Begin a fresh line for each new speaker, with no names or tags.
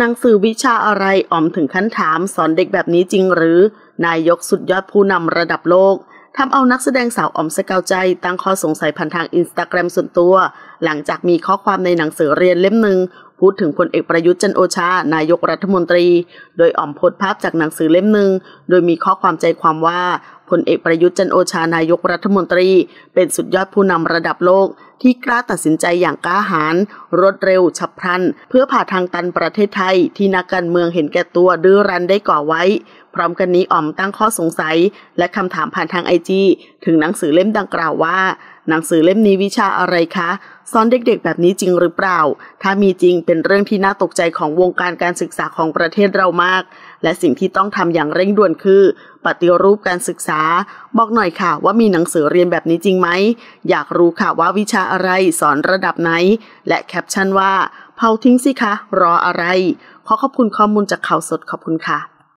หนังสือวิชาอะไรอ๋อมถึงขั้นถามสอนเด็กแบบนี้จริงหรือนายกสุดยอดผู้นำระดับโลกทำเอานักแสดงสาวอ๋อมสกาวใจ ตั้งข้อสงสัยผ่านทางอินสตาแกรมส่วนตัว หลังจากมีข้อความในหนังสือเรียนเล่มหนึ่งพูดถึงพลเอกประยุทธ์จันโอชา นายกรัฐมนตรี โดยออมโพสภาพจากหนังสือเล่มหนึ่งโดยมีข้อความใจความว่าพลเอกประยุทธ์จันโอชานายกรัฐมนตรีเป็นสุดยอดผู้นำระดับโลกที่กล้าตัดสินใจอย่างกล้าหาญรวดเร็วฉับพลัน เพื่อผ่าทางตันประเทศไทย ที่นักการเมืองเห็นแก่ตัวดื้อรั้นได้ก่อไว้ พร้อมกันนี้อ่อมตั้งข้อสงสัย และคำถามผ่านทางไอจีถึงหนังสือเล่มดังกล่าวว่า หนังสือเล่มนี้วิชาอะไรคะสอนเด็กๆ แบบนี้จริงหรือเปล่า ถ้ามีจริงเป็นเรื่องที่น่าตกใจของวงการการศึกษาของประเทศเรามาก และสิ่งที่ต้องทำอย่างเร่งด่วนคือปฏิรูปการศึกษา บอกหน่อยค่ะ ว่ามีหนังสือเรียนแบบนี้จริงไหม อยากรู้ค่ะว่าวิชาอะไรสอนระดับไหน และแคปชั่นว่าเผาทิ้งสิคะ รออะไร ขอขอบคุณข้อมูลจากข่าวสด ขอบคุณค่ะ